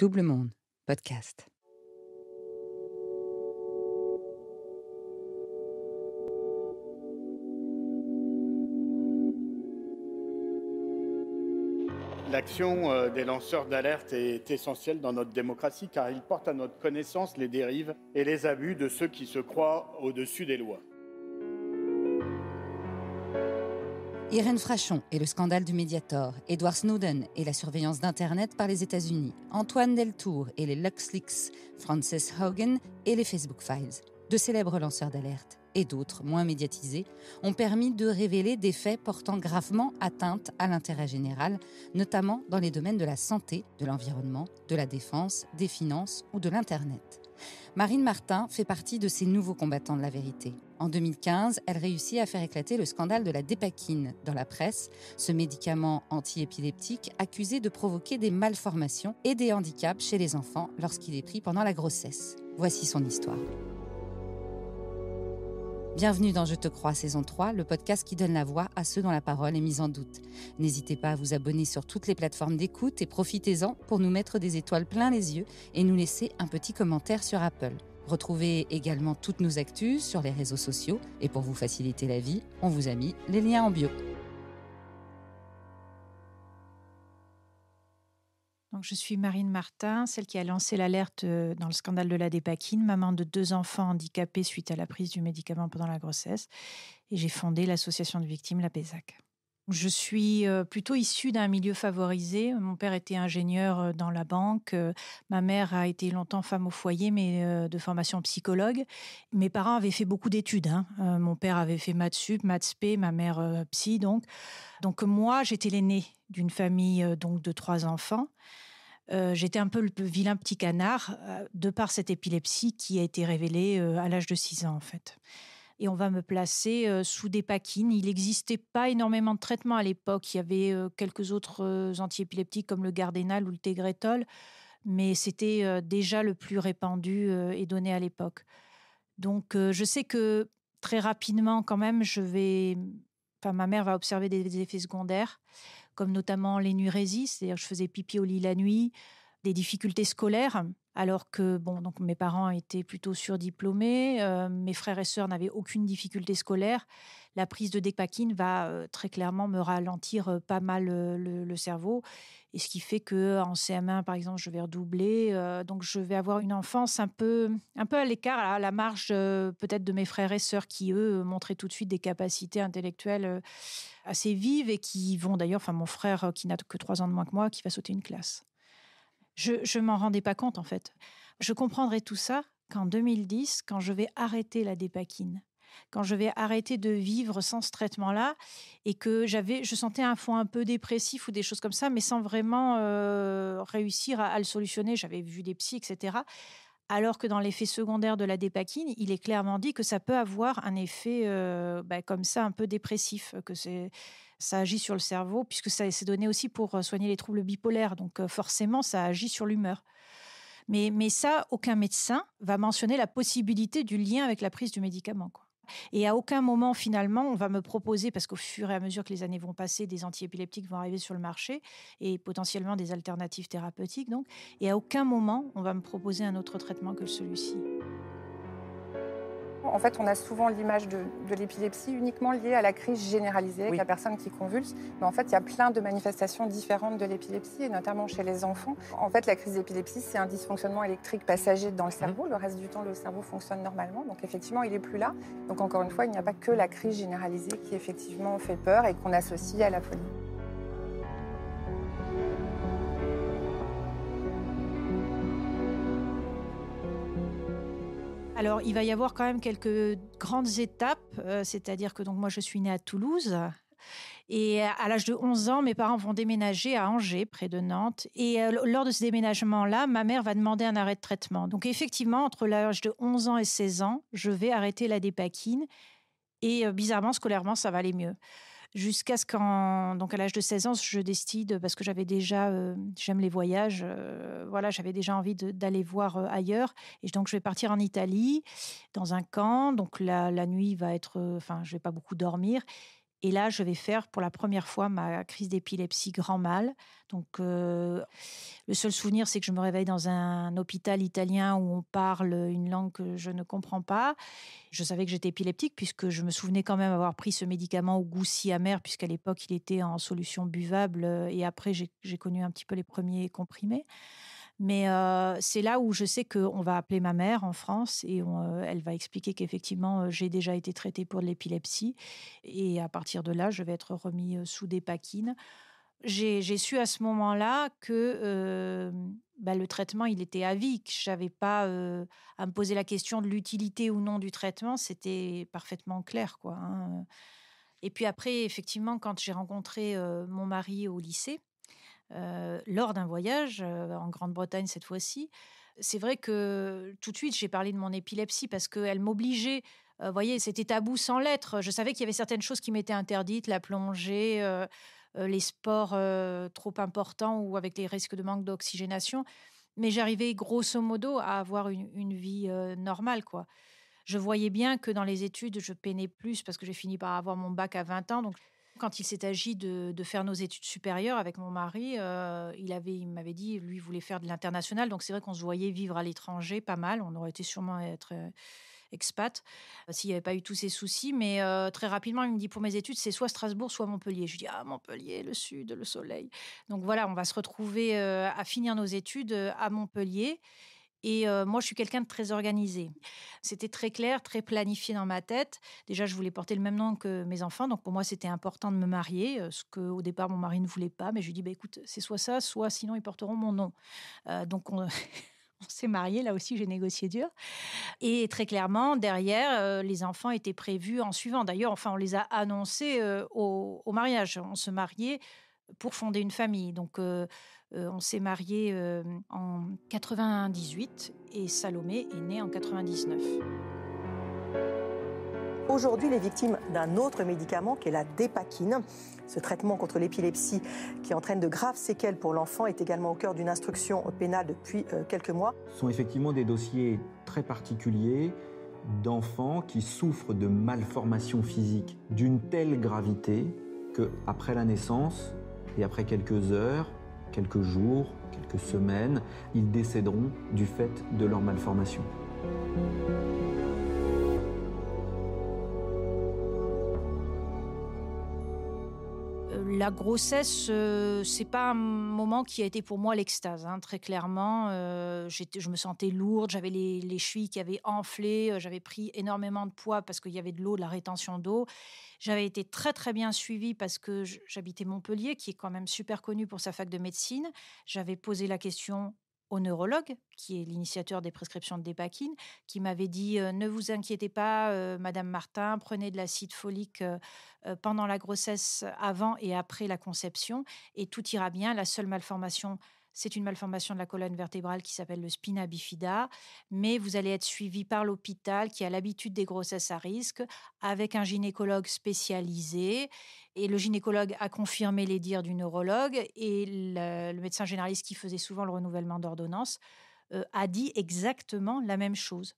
Double Monde, podcast. L'action euh, des lanceurs d'alerte est essentielle dans notre démocratie car ils portent à notre connaissance les dérives et les abus de ceux qui se croient au-dessus des lois. Irène Frachon et le scandale du Mediator, Edward Snowden et la surveillance d'Internet par les États-Unis, Antoine Deltour et les LuxLeaks, Frances Hogan et les Facebook Files. De célèbres lanceurs d'alerte et d'autres moins médiatisés ont permis de révéler des faits portant gravement atteinte à l'intérêt général, notamment dans les domaines de la santé, de l'environnement, de la défense, des finances ou de l'Internet. Marine Martin fait partie de ces nouveaux combattants de la vérité. En 2015, elle réussit à faire éclater le scandale de la dépakine dans la presse, ce médicament antiépileptique accusé de provoquer des malformations et des handicaps chez les enfants lorsqu'il est pris pendant la grossesse. Voici son histoire. Bienvenue dans Je te crois saison 3, le podcast qui donne la voix à ceux dont la parole est mise en doute. N'hésitez pas à vous abonner sur toutes les plateformes d'écoute et profitez-en pour nous mettre des étoiles plein les yeux et nous laisser un petit commentaire sur Apple. Retrouvez également toutes nos actus sur les réseaux sociaux et pour vous faciliter la vie, on vous a mis les liens en bio. je suis Marine Martin, celle qui a lancé l'alerte euh, dans le scandale de la dépakine, maman de deux enfants handicapés suite à la prise du médicament pendant la grossesse. Et j'ai fondé l'association de victimes, la PESAC. Je suis euh, plutôt issue d'un milieu favorisé. Mon père était ingénieur euh, dans la banque. Euh, ma mère a été longtemps femme au foyer, mais de formation psychologue. Mes parents avaient fait beaucoup d'études. Hein. Mon père avait fait maths sup, maths p, ma mère psy. Donc, donc moi, j'étais l'aînée d'une famille donc de trois enfants. j'étais un peu le vilain petit canard de par cette épilepsie qui a été révélée à l'âge de six ans en fait et on va me placer euh, sous des paquines. Il n'existait pas énormément de traitements à l'époque. Il y avait euh, quelques autres euh, antiépileptiques comme le Gardénal ou le Tegretol, mais c'était déjà le plus répandu et donné à l'époque. Donc je sais que très rapidement quand même, je vais Enfin, ma mère va observer des effets secondaires, comme notamment l'énurésie, c'est-à-dire je faisais pipi au lit la nuit, des difficultés scolaires, alors que bon, donc mes parents étaient plutôt surdiplômés, euh, mes frères et sœurs n'avaient aucune difficulté scolaire. La prise de Dépakine va euh, très clairement me ralentir euh, pas mal le, cerveau, et ce qui fait que en CM1 par exemple, je vais redoubler, donc je vais avoir une enfance un peu un peu à l'écart, à la marge peut-être de mes frères et sœurs qui eux montraient tout de suite des capacités intellectuelles assez vives et qui vont d'ailleurs, enfin mon frère qui n'a que trois ans de moins que moi, qui va sauter une classe. Je ne m'en rendais pas compte, en fait. Je comprendrai tout ça qu'en 2010, quand je vais arrêter la dépakine quand je vais arrêter de vivre sans ce traitement-là et que j'avais, je sentais un fond un peu dépressif ou des choses comme ça, mais sans vraiment euh, réussir à, à, le solutionner. J'avais vu des psys, etc alors que dans l'effet secondaire de la dépakine, il est clairement dit que ça peut avoir un effet euh, bah, comme ça un peu dépressif, euh, que ça agit sur le cerveau, puisque ça s'est donné aussi pour euh, soigner les troubles bipolaires, donc forcément ça agit sur l'humeur. Mais, mais ça, aucun médecin va mentionner la possibilité du lien avec la prise du médicament. Et à aucun moment, finalement, on va me proposer, parce qu'au fur et à mesure que les années vont passer, des antiépileptiques vont arriver sur le marché et potentiellement des alternatives thérapeutiques. Donc, et à aucun moment, on va me proposer un autre traitement que celui-ci. En fait, on a souvent l'image de, l'épilepsie uniquement liée à la crise généralisée, avec la personne qui convulse. Mais en fait, il y a plein de manifestations différentes de l'épilepsie, et notamment chez les enfants. En fait, la crise d'épilepsie, c'est un dysfonctionnement électrique passager dans le cerveau. Mmh. Le reste du temps, le cerveau fonctionne normalement. Donc, effectivement, il n'est plus là. Donc, encore une fois, il n'y a pas que la crise généralisée qui, effectivement, fait peur et qu'on associe à la folie. Alors, il va y avoir quand même quelques grandes étapes, euh, c'est-à-dire que donc moi je suis née à Toulouse. Et à l'âge de 11 ans, mes parents vont déménager à Angers, près de Nantes. Et euh, lors de ce déménagement-là, ma mère va demander un arrêt de traitement. Donc effectivement, entre l'âge de 11 ans et 16 ans, je vais arrêter la dépakine. Et euh, bizarrement, scolairement, ça va aller mieux jusqu'à ce qu'en donc à l'âge de 16 ans, je décide parce que j'avais déjà euh, j'aime les voyages, euh, voilà, j'avais déjà envie d'aller voir euh, ailleurs et donc je vais partir en Italie dans un camp. Donc la, nuit va être enfin, je vais pas beaucoup dormir et là, je vais faire pour la première fois ma crise d'épilepsie grand mal. Donc, euh, le seul souvenir, c'est que je me réveille dans un hôpital italien où on parle une langue que je ne comprends pas. Je savais que j'étais épileptique puisque je me souvenais quand même avoir pris ce médicament au goût si amer, puisqu'à l'époque, il était en solution buvable. Euh, et après, j'ai connu un petit peu les premiers comprimés. Mais euh, c'est là où je sais qu'on va appeler ma mère en France et euh, elle va expliquer qu'effectivement euh, j'ai déjà été traitée pour l'épilepsie et à partir de là je vais être remis sous des paquines. J'ai su à ce moment-là que bah, le traitement il était à vie, que n'avais pas à me poser la question de l'utilité ou non du traitement, c'était parfaitement clair quoi. Hein. Et puis après effectivement quand j'ai rencontré mon mari au lycée euh, lors d'un voyage euh, en Grande-Bretagne cette fois-ci. C'est vrai que tout de suite j'ai parlé de mon épilepsie parce qu'elle m'obligeait. Euh, vous voyez, c'était tabou sans l'être. Je savais qu'il y avait certaines choses qui m'étaient interdites, la plongée, les sports trop importants ou avec les risques de manque d'oxygénation. Mais j'arrivais grosso modo à avoir une, vie normale, quoi. Je voyais bien que dans les études, je peinais plus parce que j'ai fini par avoir mon bac à 20 ans. Donc, quand il s'est agi de, faire nos études supérieures avec mon mari, euh, il avait, m'avait dit, lui voulait faire de l'international, donc c'est vrai qu'on se voyait vivre à l'étranger pas mal. On aurait été sûrement être euh, expat euh, s'il n'y avait pas eu tous ces soucis. Mais très rapidement, il me dit pour mes études, c'est soit Strasbourg, soit Montpellier. Je lui dis ah Montpellier, le sud, le soleil. Donc voilà, on va se retrouver à finir nos études à Montpellier. Et euh, moi, je suis quelqu'un de très organisé. C'était très clair, très planifié dans ma tête. Déjà, je voulais porter le même nom que mes enfants, donc pour moi, c'était important de me marier, euh, ce que au départ mon mari ne voulait pas. Mais je lui dis, bah écoute, c'est soit ça, soit sinon ils porteront mon nom. Euh, donc on. s'est mariés, là aussi j'ai négocié dur. Et très clairement, derrière, les enfants étaient prévus en suivant. D'ailleurs, enfin, on les a annoncés au, mariage. On se mariait pour fonder une famille. Donc, euh, on s'est marié euh, en 98 et Salomé est née en 99. Aujourd'hui, les victimes d'un autre médicament qui est la dépakine. Ce traitement contre l'épilepsie qui entraîne de graves séquelles pour l'enfant est également au cœur d'une instruction pénale depuis euh, quelques mois. Ce sont effectivement des dossiers très particuliers d'enfants qui souffrent de malformations physiques d'une telle gravité que après la naissance et après quelques heures, quelques jours, quelques semaines, ils décéderont du fait de leur malformation. La grossesse, euh, c'est pas un moment qui a été pour moi l'extase, hein, très clairement. Euh, je me sentais lourde, j'avais les, les, chevilles qui avaient enflé, euh, j'avais pris énormément de poids parce qu'il y avait de l'eau, de la rétention d'eau. J'avais été très très bien suivie parce que j'habitais Montpellier, qui est quand même super connu pour sa fac de médecine. J'avais posé la question au neurologue, qui est l'initiateur des prescriptions de dépakine, qui m'avait dit Ne vous inquiétez pas, Madame Martin, prenez de l'acide folique pendant la grossesse, avant et après la conception, et tout ira bien. La seule malformation c'est une malformation de la colonne vertébrale qui s'appelle le spina bifida, mais vous allez être suivi par l'hôpital qui a l'habitude des grossesses à risque avec un gynécologue spécialisé. Et le gynécologue a confirmé les dires du neurologue et le, médecin généraliste qui faisait souvent le renouvellement d'ordonnance euh, a dit exactement la même chose.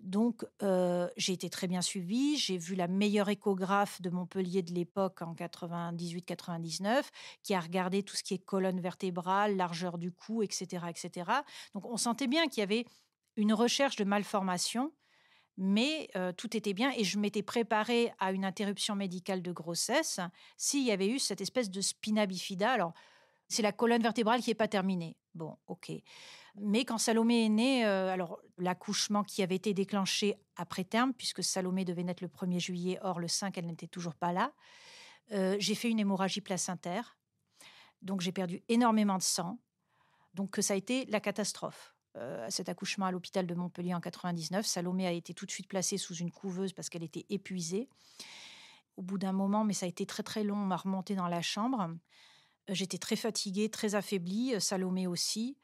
Donc, euh, j'ai été très bien suivie. J'ai vu la meilleure échographe de Montpellier de l'époque en 98-99, qui a regardé tout ce qui est colonne vertébrale, largeur du cou, etc., etc. Donc, on sentait bien qu'il y avait une recherche de malformation, mais euh, tout était bien et je m'étais préparée à une interruption médicale de grossesse s'il y avait eu cette espèce de spina bifida. Alors, c'est la colonne vertébrale qui n'est pas terminée. Bon, ok. Mais quand Salomé est née, euh, alors l'accouchement qui avait été déclenché après terme, puisque Salomé devait naître le 1er juillet, hors le 5, elle n'était toujours pas là, euh, j'ai fait une hémorragie placentaire. Donc j'ai perdu énormément de sang. Donc ça a été la catastrophe. Euh, cet accouchement à l'hôpital de Montpellier en 99, Salomé a été tout de suite placée sous une couveuse parce qu'elle était épuisée. Au bout d'un moment, mais ça a été très très long, on m'a remontée dans la chambre. J'étais très fatiguée, très affaiblie, Salomé aussi.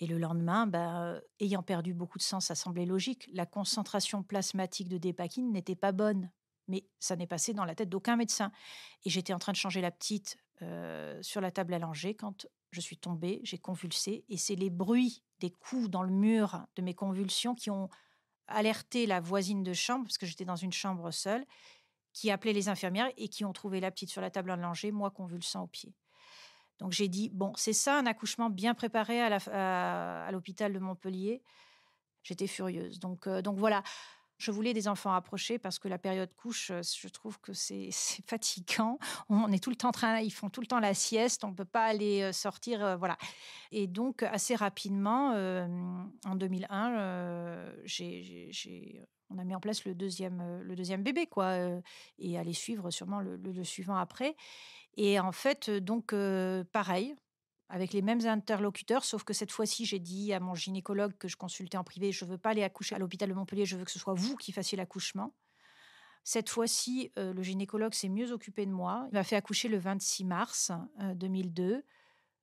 Et le lendemain, bah, ayant perdu beaucoup de sang, ça semblait logique. La concentration plasmatique de dépakine n'était pas bonne, mais ça n'est passé dans la tête d'aucun médecin. Et j'étais en train de changer la petite sur la table à langer. quand je suis tombée, j'ai convulsé, et c'est les bruits des coups dans le mur de mes convulsions qui ont alerté la voisine de chambre, parce que j'étais dans une chambre seule, qui appelait les infirmières et qui ont trouvé la petite sur la table à langer, moi convulsant au pied. Donc j'ai dit, bon, c'est ça un accouchement bien préparé à l'hôpital de Montpellier. J'étais furieuse. Donc, euh, donc voilà, je voulais des enfants rapprochés parce que la période couche, euh, je trouve que c'est fatigant. On est tout le temps en train, ils font tout le temps la sieste, on ne peut pas aller euh, sortir, voilà. Et donc assez rapidement, en 2001, on a mis en place le deuxième, le deuxième bébé, quoi, et aller suivre sûrement le, le suivant après. Et en fait, donc, pareil, avec les mêmes interlocuteurs, sauf que cette fois-ci, j'ai dit à mon gynécologue que je consultais en privé, je ne veux pas aller accoucher à l'hôpital de Montpellier, je veux que ce soit vous qui fassiez l'accouchement. Cette fois-ci, le gynécologue s'est mieux occupé de moi. Il m'a fait accoucher le 26 mars 2002.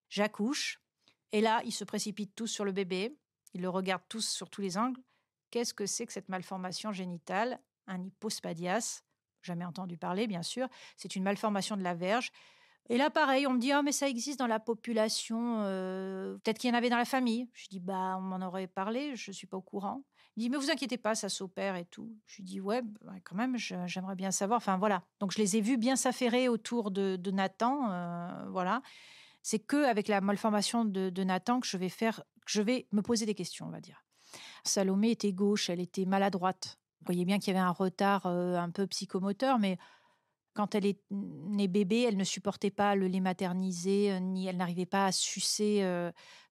J'accouche. Et là, ils se précipitent tous sur le bébé. Ils le regardent tous sur tous les angles. Qu'est-ce que c'est que cette malformation génitale Un hypospadias jamais entendu parler, bien sûr. C'est une malformation de la verge. Et là, pareil, on me dit ah oh, mais ça existe dans la population. Euh, peut-être qu'il y en avait dans la famille. Je dis bah on m'en aurait parlé. Je suis pas au courant. Il dit mais vous inquiétez pas, ça s'opère et tout. Je dis ouais, bah, quand même, j'aimerais bien savoir. Enfin voilà. Donc je les ai vus bien s'affairer autour de, Nathan. Euh, voilà. C'est que avec la malformation de, Nathan que je vais faire, que je vais me poser des questions, on va dire. Salomé était gauche, elle était maladroite. Vous voyez bien qu'il y avait un retard un peu psychomoteur, mais quand elle est mmh, née bébé, elle ne supportait pas le lait maternisé, ni elle n'arrivait pas à sucer.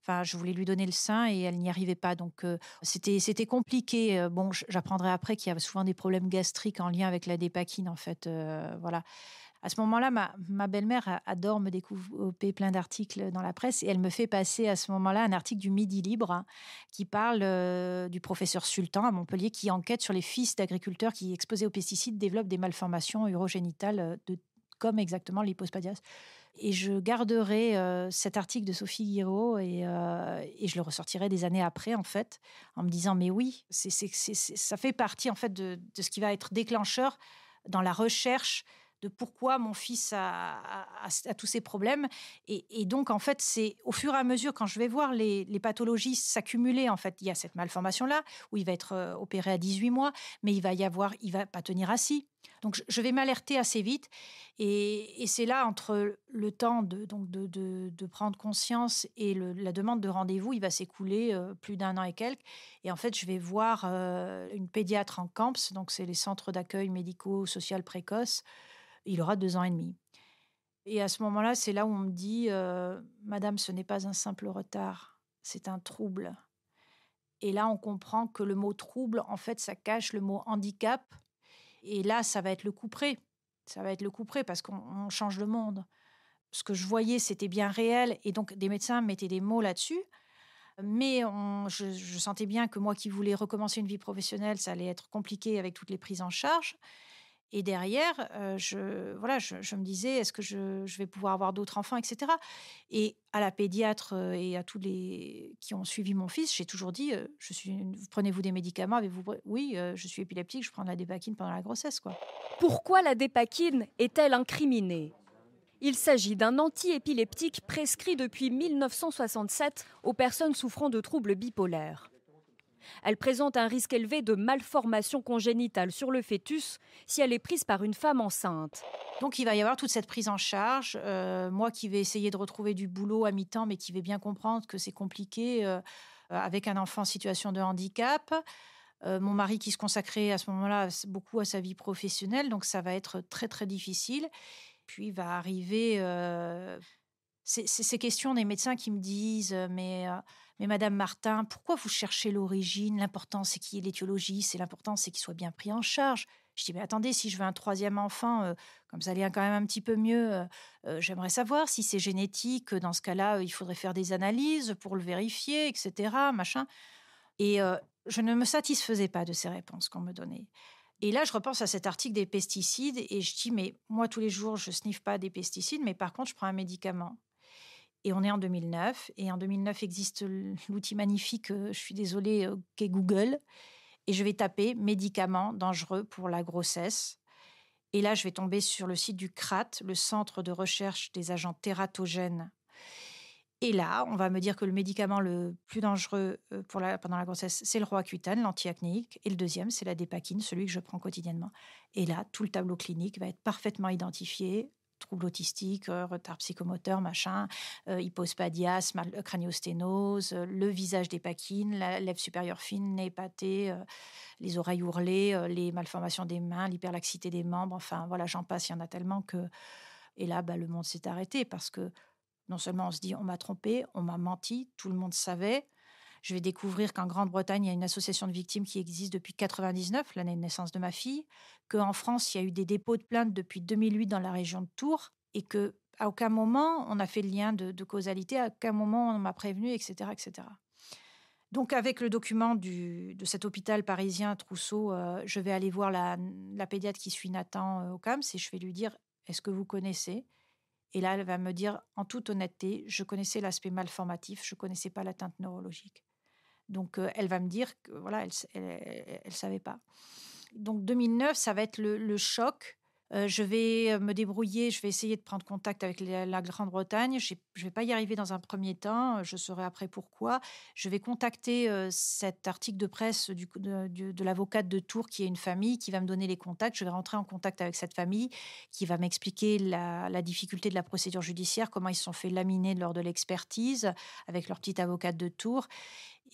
enfin, je voulais lui donner le sein et elle n'y arrivait pas. Donc, c'était c'était compliqué. Bon, j'apprendrai après qu'il y a souvent des problèmes gastriques en lien avec la dépakine, en fait. voilà. À ce moment-là, ma, belle-mère adore me découper plein d'articles dans la presse et elle me fait passer à ce moment-là un article du Midi Libre hein, qui parle euh, du professeur Sultan à Montpellier qui enquête sur les fils d'agriculteurs qui, exposés aux pesticides, développent des malformations urogénitales euh, de comme exactement l'hypospadias. Et je garderai euh, cet article de Sophie Guiraud et, je le ressortirai des années après, en fait, en me disant, mais oui, c'est, ça fait partie, en fait, de, de, ce qui va être déclencheur dans la recherche de pourquoi mon fils a, tous ces problèmes. Et, donc, en fait, c'est au fur et à mesure, quand je vais voir les, les pathologies s'accumuler, en fait, il y a cette malformation-là, où il va être euh, opéré à 18 mois, mais il va y avoir, il va pas tenir assis. Donc, je vais m'alerter assez vite. Et, c'est là, entre le temps de, donc de, prendre conscience et la demande de rendez-vous, il va s'écouler euh, plus d'un an et quelques. Et en fait, je vais voir euh, une pédiatre en CAMPS, donc c'est les centres d'accueil médico social précoce, il aura deux ans et demi. Et à ce moment-là, c'est là où on me dit, euh, Madame, ce n'est pas un simple retard, c'est un trouble. Et là, on comprend que le mot trouble, en fait, ça cache le mot handicap. Et là, ça va être le coup Ça va être le coup parce qu'on change le monde. Ce que je voyais, c'était bien réel. Et donc, des médecins mettaient des mots là-dessus. Mais je sentais bien que moi qui voulais recommencer une vie professionnelle, ça allait être compliqué avec toutes les prises en charge. Et derrière, euh, je, voilà, je, me disais, est-ce que je, vais pouvoir avoir d'autres enfants, etc. Et à la pédiatre euh, et à tous les qui ont suivi mon fils, j'ai toujours dit, euh, je suis, prenez-vous des médicaments avez-vous... Oui, je suis épileptique, je prends la dépakine pendant la grossesse. Quoi. Pourquoi la dépakine est-elle incriminée il s'agit d'un antiépileptique prescrit depuis 1967 aux personnes souffrant de troubles bipolaires. Elle présente un risque élevé de malformation congénitale sur le fœtus si elle est prise par une femme enceinte. Donc il va y avoir toute cette prise en charge. Euh, moi qui vais essayer de retrouver du boulot à mi-temps, mais qui vais bien comprendre que c'est compliqué euh, euh, avec un enfant en situation de handicap. mon mari qui se consacrait à ce moment-là beaucoup à sa vie professionnelle, donc ça va être très très difficile. Puis va arriver ces questions des médecins qui me disent, mais mais Madame Martin, pourquoi vous cherchez l'origine L'important, c'est qu'il y ait l'étiologie, c'est l'important, c'est qu'il soit bien pris en charge. Je dis, mais attendez, si je veux un troisième enfant, euh, comme ça allait quand même un petit peu mieux, euh, euh, j'aimerais savoir si c'est génétique. Dans ce cas-là, il faudrait faire des analyses pour le vérifier, etc. Machin. Et je ne me satisfaisais pas de ces réponses qu'on me donnait. Et là, je repense à cet article des pesticides et je dis, mais moi, tous les jours, je sniffe pas des pesticides, mais par contre, je prends un médicament. Et on est en 2009. Et en 2009 existe l'outil magnifique, euh, je suis désolée, euh, est Google. Et je vais taper médicaments dangereux pour la grossesse. Et là, je vais tomber sur le site du CRAT, le Centre de recherche des agents tératogènes. Et là, on va me dire que le médicament le plus dangereux euh, pendant la grossesse, c'est le Roaccutane, l'antiacnéique, et le deuxième, c'est la Depakine, celui que je prends quotidiennement. Et là, tout le tableau clinique va être parfaitement identifié, troubles autistiques, euh, retard psychomoteur, machin, euh, hypospadias, euh, craniosténose, le visage des paquines, la lèvre supérieure fine, nez pâté, les oreilles ourlées, les malformations des mains, l'hyperlaxité des membres, enfin voilà, j'en passe, il y en a tellement que... Et là, bah, le monde s'est arrêté parce que non seulement on se dit on m'a trompé, on m'a menti, tout le monde savait, je vais découvrir qu'en Grande-Bretagne, il y a une association de victimes qui existe depuis 99, l'année de naissance de ma fille, qu'en France, il y a eu des dépôts de plaintes depuis 2008 dans la région de Tours, et que à aucun moment on a fait le lien de, causalité, à aucun moment on m'a prévenu, etc., etc. Donc avec le document de cet hôpital parisien Trousseau, euh, je vais aller voir la, la pédiatre qui suit Nathan euh, au et je vais lui dire est-ce que vous connaissez Et là, elle va me dire, en toute honnêteté, je connaissais l'aspect malformatif, je ne connaissais pas l'atteinte neurologique. Donc elle va me dire que voilà, elle ne savait pas. Donc 2009, ça va être le, choc. je vais me débrouiller, je vais essayer de prendre contact avec la, Grande-Bretagne. Je ne vais pas y arriver dans un premier temps, je saurai après pourquoi. Je vais contacter cet article de presse de, l'avocate de Tours qui est une famille qui va me donner les contacts. Je vais rentrer en contact avec cette famille qui va m'expliquer la, la, difficulté de la procédure judiciaire, comment ils se sont fait laminer lors de l'expertise avec leur petite avocate de Tours.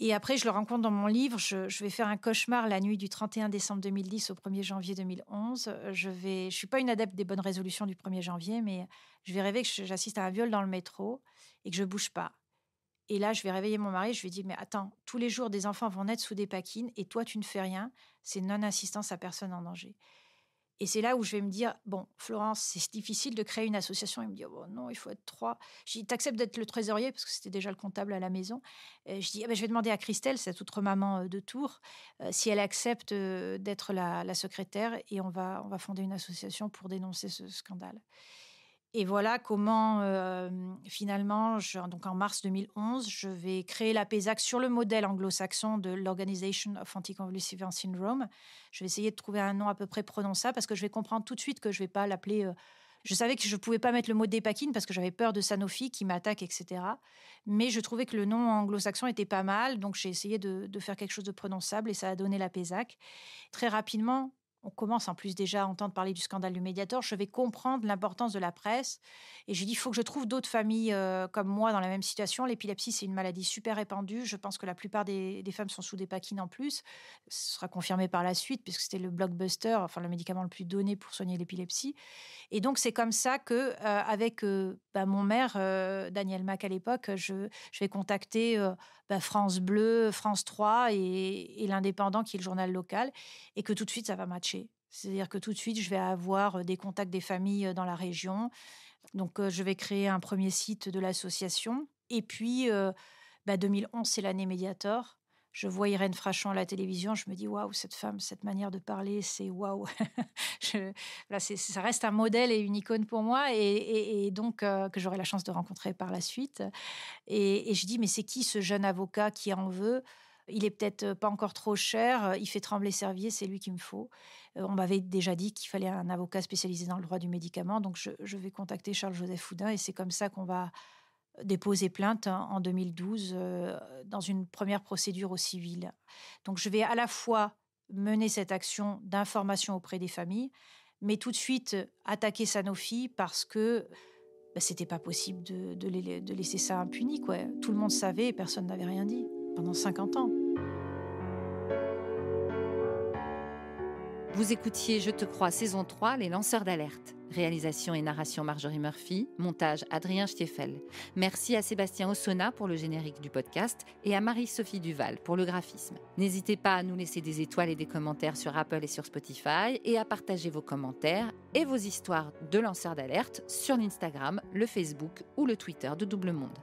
Et après, je le rencontre dans mon livre. Je, vais faire un cauchemar la nuit du 31 décembre 2010 au 1er janvier 2011. Je vais, je suis pas une adepte des bonnes résolutions du 1er janvier, mais je vais rêver que j'assiste à un viol dans le métro et que je bouge pas. Et là, je vais réveiller mon mari. Je lui dis, mais attends, tous les jours, des enfants vont naître sous des paquines et toi, tu ne fais rien. C'est non-assistance à personne en danger. Et c'est là où je vais me dire, bon, Florence, c'est difficile de créer une association. Il me dit, oh, non, il faut être trois. Je dis, acceptes d'être le trésorier, parce que c'était déjà le comptable à la maison. Et euh, je dis, ah ben, je vais demander à Christelle, cette autre maman euh, de Tours, euh, si elle accepte d'être la, la, secrétaire, et on va, on va fonder une association pour dénoncer ce scandale. Et voilà comment euh, finalement, donc en mars 2011, je vais créer la PESAC sur le modèle anglo-saxon de l'Organisation of Anticonvulsive Syndrome. Je vais essayer de trouver un nom à peu près prononçable parce que je vais comprendre tout de suite que je ne vais pas l'appeler. Euh, je savais que je ne pouvais pas mettre le mot dépakine parce que j'avais peur de Sanofi qui m'attaque, etc. Mais je trouvais que le nom anglo-saxon était pas mal, donc j'ai essayé de, de, faire quelque chose de prononçable et ça a donné la PESAC. Très rapidement, on commence en plus déjà à entendre parler du scandale du médiateur, je vais comprendre l'importance de la presse. Et je dis, il faut que je trouve d'autres familles euh, comme moi dans la même situation. L'épilepsie, c'est une maladie super répandue. Je pense que la plupart des, femmes sont sous des paquines en plus. Ce sera confirmé par la suite, puisque c'était le blockbuster, enfin le médicament le plus donné pour soigner l'épilepsie. Et donc, c'est comme ça que, euh, avec euh, bah, mon maire, Daniel Mack à l'époque, je, je, vais contacter bah, France Bleu, France 3 et, l'Indépendant, qui est le journal local, et que tout de suite, ça va matcher. C'est-à-dire que tout de suite, je vais avoir euh, des contacts des familles euh, dans la région. Donc, euh, je vais créer un premier site de l'association. Et puis, 2011, bah, c'est l'année Mediator je vois Irène Frachon à la télévision, je me dis waouh, cette femme, cette manière de parler, c'est waouh. ça reste un modèle et une icône pour moi, et, donc euh, que j'aurai la chance de rencontrer par la suite. Et, je dis mais c'est qui ce jeune avocat qui en veut il est peut-être pas encore trop cher, il fait trembler Servier, c'est lui qu'il me faut. Euh, on m'avait déjà dit qu'il fallait un avocat spécialisé dans le droit du médicament, donc je, je vais contacter Charles-Joseph Houdin et c'est comme ça qu'on va déposé plainte en 2012 euh, dans une première procédure au civil. Donc je vais à la fois mener cette action d'information auprès des familles, mais tout de suite attaquer Sanofi parce que bah, c'était pas possible de, laisser ça impuni. Quoi. Tout le monde savait et personne n'avait rien dit pendant 50 ans. Vous écoutiez Je te crois saison 3, Les lanceurs d'alerte. Réalisation et narration Marjorie Murphy, montage Adrien Stiefel. Merci à Sébastien Ossona pour le générique du podcast et à Marie-Sophie Duval pour le graphisme. N'hésitez pas à nous laisser des étoiles et des commentaires sur Apple et sur Spotify et à partager vos commentaires et vos histoires de lanceurs d'alerte sur l'Instagram, le Facebook ou le Twitter de Double Monde.